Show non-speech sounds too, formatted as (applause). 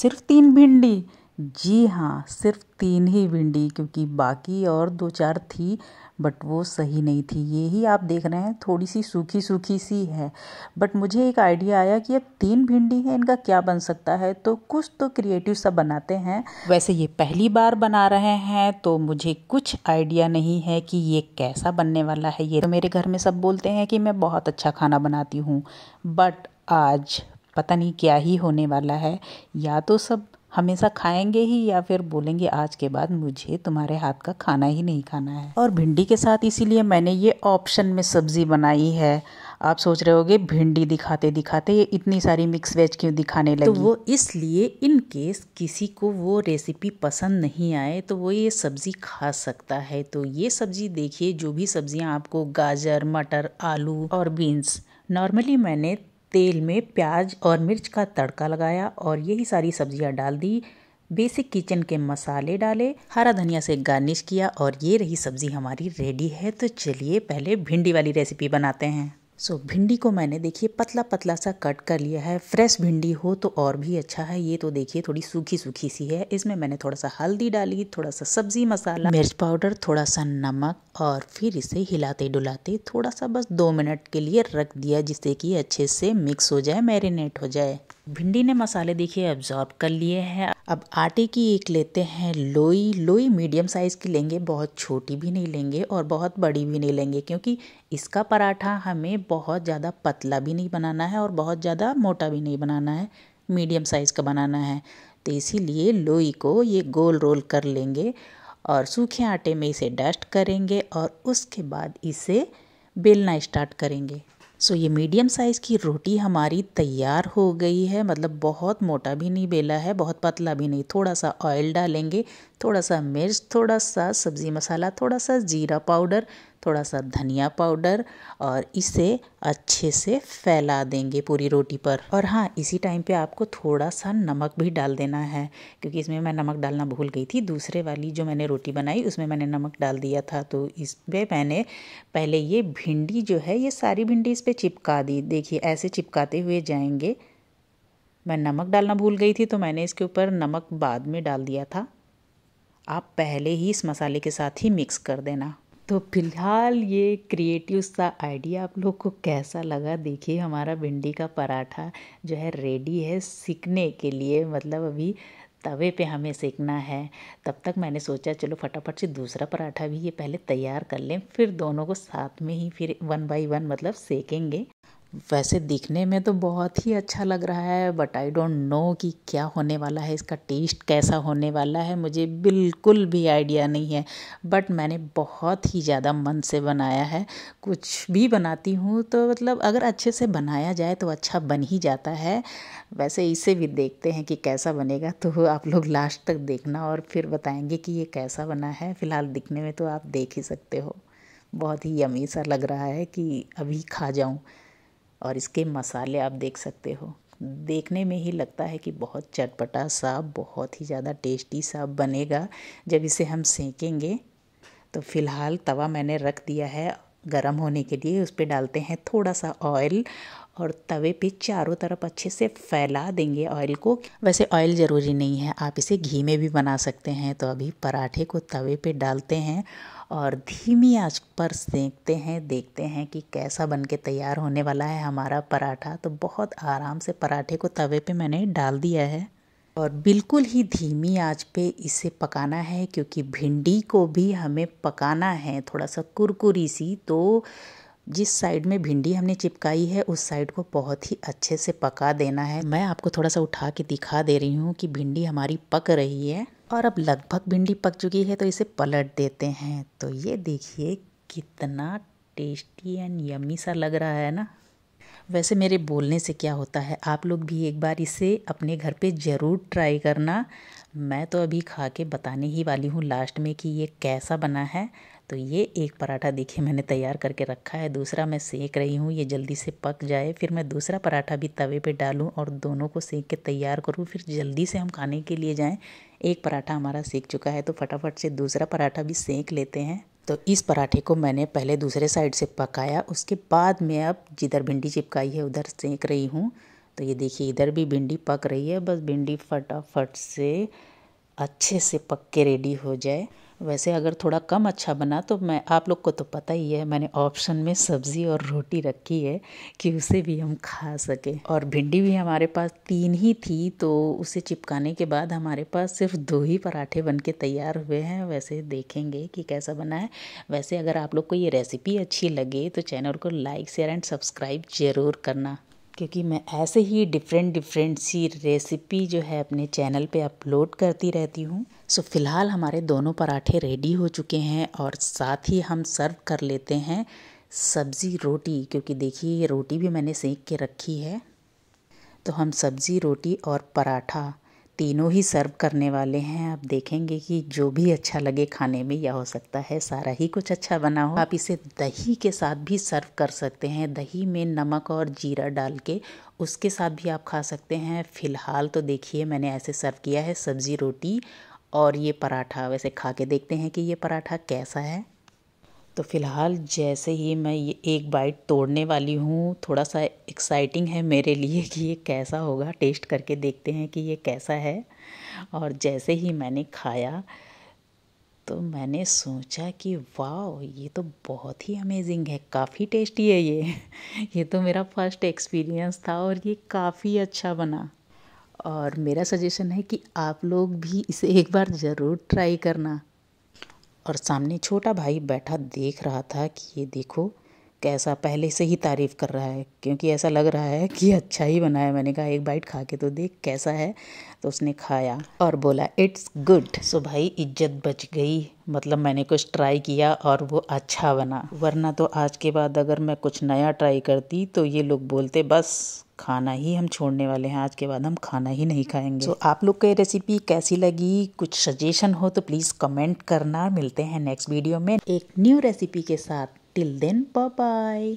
सिर्फ तीन भिंडी जी हाँ सिर्फ तीन ही भिंडी क्योंकि बाकी और दो चार थी बट वो सही नहीं थी ये ही आप देख रहे हैं थोड़ी सी सूखी सूखी सी है बट मुझे एक आइडिया आया कि अब तीन भिंडी है इनका क्या बन सकता है तो कुछ तो क्रिएटिव सा बनाते हैं वैसे ये पहली बार बना रहे हैं तो मुझे कुछ आइडिया नहीं है कि ये कैसा बनने वाला है ये तो मेरे घर में सब बोलते हैं कि मैं बहुत अच्छा खाना बनाती हूँ बट आज पता नहीं क्या ही होने वाला है या तो सब हमेशा खाएंगे ही या फिर बोलेंगे आज के बाद मुझे तुम्हारे हाथ का खाना ही नहीं खाना है और भिंडी के साथ इसीलिए मैंने ये ऑप्शन में सब्ज़ी बनाई है आप सोच रहे होगे भिंडी दिखाते दिखाते ये इतनी सारी मिक्स वेज क्यों दिखाने तो लगी तो वो इसलिए इन केस किसी को वो रेसिपी पसंद नहीं आए तो वो ये सब्ज़ी खा सकता है तो ये सब्ज़ी देखिए जो भी सब्ज़ियाँ आपको गाजर मटर आलू और बीन्स नॉर्मली मैंने तेल में प्याज और मिर्च का तड़का लगाया और यही सारी सब्जियां डाल दी बेसिक किचन के मसाले डाले हरा धनिया से गार्निश किया और ये रही सब्ज़ी हमारी रेडी है तो चलिए पहले भिंडी वाली रेसिपी बनाते हैं सो so, भिंडी को मैंने देखिए पतला पतला सा कट कर लिया है फ्रेश भिंडी हो तो और भी अच्छा है ये तो देखिए थोड़ी सूखी सूखी सी है इसमें मैंने थोड़ा सा हल्दी डाली थोड़ा सा सब्जी मसाला मिर्च पाउडर थोड़ा सा नमक और फिर इसे हिलाते डुलाते थोड़ा सा बस दो मिनट के लिए रख दिया जिससे कि अच्छे से मिक्स हो जाए मैरिनेट हो जाए भिंडी ने मसाले देखिए एब्जॉर्ब कर लिए हैं अब आटे की एक लेते हैं लोई लोई मीडियम साइज़ की लेंगे बहुत छोटी भी नहीं लेंगे और बहुत बड़ी भी नहीं लेंगे क्योंकि इसका पराठा हमें बहुत ज़्यादा पतला भी नहीं बनाना है और बहुत ज़्यादा मोटा भी नहीं बनाना है मीडियम साइज़ का बनाना है तो इसीलिए लोई को ये गोल रोल कर लेंगे और सूखे आटे में इसे डस्ट करेंगे और उसके बाद इसे बेलना स्टार्ट करेंगे सो ये मीडियम साइज़ की रोटी हमारी तैयार हो गई है मतलब बहुत मोटा भी नहीं बेला है बहुत पतला भी नहीं थोड़ा सा ऑयल डालेंगे थोड़ा सा मिर्च थोड़ा सा सब्ज़ी मसाला थोड़ा सा जीरा पाउडर थोड़ा सा धनिया पाउडर और इसे अच्छे से फैला देंगे पूरी रोटी पर और हाँ इसी टाइम पे आपको थोड़ा सा नमक भी डाल देना है क्योंकि इसमें मैं नमक डालना भूल गई थी दूसरे वाली जो मैंने रोटी बनाई उसमें मैंने नमक डाल दिया था तो इस पर मैंने पहले ये भिंडी जो है ये सारी भिंडी इस पर चिपका दी देखिए ऐसे चिपकाते हुए जाएंगे मैं नमक डालना भूल गई थी तो मैंने इसके ऊपर नमक बाद में डाल दिया था आप पहले ही इस मसाले के साथ ही मिक्स कर देना तो फिलहाल ये क्रिएटिव सा आइडिया आप लोग को कैसा लगा देखिए हमारा भिंडी का पराठा जो है रेडी है सीखने के लिए मतलब अभी तवे पे हमें सेकना है तब तक मैंने सोचा चलो फटाफट से दूसरा पराठा भी ये पहले तैयार कर लें फिर दोनों को साथ में ही फिर वन बाय वन मतलब सेकेंगे वैसे दिखने में तो बहुत ही अच्छा लग रहा है बट आई डोंट नो कि क्या होने वाला है इसका टेस्ट कैसा होने वाला है मुझे बिल्कुल भी आइडिया नहीं है बट मैंने बहुत ही ज़्यादा मन से बनाया है कुछ भी बनाती हूँ तो मतलब अगर अच्छे से बनाया जाए तो अच्छा बन ही जाता है वैसे इसे भी देखते हैं कि कैसा बनेगा तो आप लोग लास्ट तक देखना और फिर बताएंगे कि ये कैसा बना है फ़िलहाल दिखने में तो आप देख ही सकते हो बहुत ही अमीर सा लग रहा है कि अभी खा जाऊँ और इसके मसाले आप देख सकते हो देखने में ही लगता है कि बहुत चटपटा सा बहुत ही ज़्यादा टेस्टी सा बनेगा जब इसे हम सेकेंगे तो फ़िलहाल तवा मैंने रख दिया है गरम होने के लिए उस पर डालते हैं थोड़ा सा ऑयल और तवे पे चारों तरफ अच्छे से फैला देंगे ऑयल को वैसे ऑयल ज़रूरी नहीं है आप इसे घी में भी बना सकते हैं तो अभी पराठे को तवे पे डालते हैं और धीमी आंच पर सेंकते हैं देखते हैं कि कैसा बन के तैयार होने वाला है हमारा पराठा तो बहुत आराम से पराठे को तवे पे मैंने डाल दिया है और बिल्कुल ही धीमी आंच पे इसे पकाना है क्योंकि भिंडी को भी हमें पकाना है थोड़ा सा कुरकुरी सी तो जिस साइड में भिंडी हमने चिपकाई है उस साइड को बहुत ही अच्छे से पका देना है मैं आपको थोड़ा सा उठा के दिखा दे रही हूँ कि भिंडी हमारी पक रही है और अब लगभग भिंडी पक चुकी है तो इसे पलट देते हैं तो ये देखिए कितना टेस्टी एंड यमी सा लग रहा है ना वैसे मेरे बोलने से क्या होता है आप लोग भी एक बार इसे अपने घर पे ज़रूर ट्राई करना मैं तो अभी खा के बताने ही वाली हूँ लास्ट में कि ये कैसा बना है तो ये एक पराठा देखिए मैंने तैयार करके रखा है दूसरा मैं सेक रही हूँ ये जल्दी से पक जाए फिर मैं दूसरा पराठा भी तवे पे डालूँ और दोनों को सेक के तैयार करूँ फिर जल्दी से हम खाने के लिए जाएं एक पराठा हमारा सेक चुका है तो फटाफट से दूसरा पराठा भी सेक लेते हैं तो इस पराठे को मैंने पहले दूसरे साइड से पकाया उसके बाद मैं अब जिधर भिंडी चिपकाई है उधर सेक रही हूँ तो ये देखिए इधर भी भिंडी पक रही है बस भिंडी फटाफट से अच्छे से पक के रेडी हो जाए वैसे अगर थोड़ा कम अच्छा बना तो मैं आप लोग को तो पता ही है मैंने ऑप्शन में सब्ज़ी और रोटी रखी है कि उसे भी हम खा सकें और भिंडी भी हमारे पास तीन ही थी तो उसे चिपकाने के बाद हमारे पास सिर्फ दो ही पराठे बन के तैयार हुए हैं वैसे देखेंगे कि कैसा बना है वैसे अगर आप लोग को ये रेसिपी अच्छी लगे तो चैनल को लाइक शेयर एंड सब्सक्राइब ज़रूर करना क्योंकि मैं ऐसे ही डिफरेंट डिफरेंट सी रेसिपी जो है अपने चैनल पे अपलोड करती रहती हूँ सो so, फ़िलहाल हमारे दोनों पराठे रेडी हो चुके हैं और साथ ही हम सर्व कर लेते हैं सब्ज़ी रोटी क्योंकि देखिए ये रोटी भी मैंने सेक के रखी है तो हम सब्ज़ी रोटी और पराठा तीनों ही सर्व करने वाले हैं आप देखेंगे कि जो भी अच्छा लगे खाने में या हो सकता है सारा ही कुछ अच्छा बना हो आप इसे दही के साथ भी सर्व कर सकते हैं दही में नमक और जीरा डाल के उसके साथ भी आप खा सकते हैं फ़िलहाल तो देखिए मैंने ऐसे सर्व किया है सब्ज़ी रोटी और ये पराठा वैसे खा के देखते हैं कि ये पराठा कैसा है तो फ़िलहाल जैसे ही मैं ये एक बाइट तोड़ने वाली हूँ थोड़ा सा एक्साइटिंग है मेरे लिए कि ये कैसा होगा टेस्ट करके देखते हैं कि ये कैसा है और जैसे ही मैंने खाया तो मैंने सोचा कि वाह ये तो बहुत ही अमेजिंग है काफ़ी टेस्टी है ये (laughs) ये तो मेरा फर्स्ट एक्सपीरियंस था और ये काफ़ी अच्छा बना और मेरा सजेशन है कि आप लोग भी इसे एक बार ज़रूर ट्राई करना और सामने छोटा भाई बैठा देख रहा था कि ये देखो कैसा पहले से ही तारीफ़ कर रहा है क्योंकि ऐसा लग रहा है कि अच्छा ही बना है मैंने कहा एक बाइट खा के तो देख कैसा है तो उसने खाया और बोला इट्स गुड सो भाई इज्जत बच गई मतलब मैंने कुछ ट्राई किया और वो अच्छा बना वरना तो आज के बाद अगर मैं कुछ नया ट्राई करती तो ये लोग बोलते बस खाना ही हम छोड़ने वाले हैं आज के बाद हम खाना ही नहीं खाएंगे तो so, आप लोग को ये रेसिपी कैसी लगी कुछ सजेशन हो तो प्लीज़ कमेंट करना मिलते हैं नेक्स्ट वीडियो में एक न्यू रेसिपी के साथ टिल देन बाय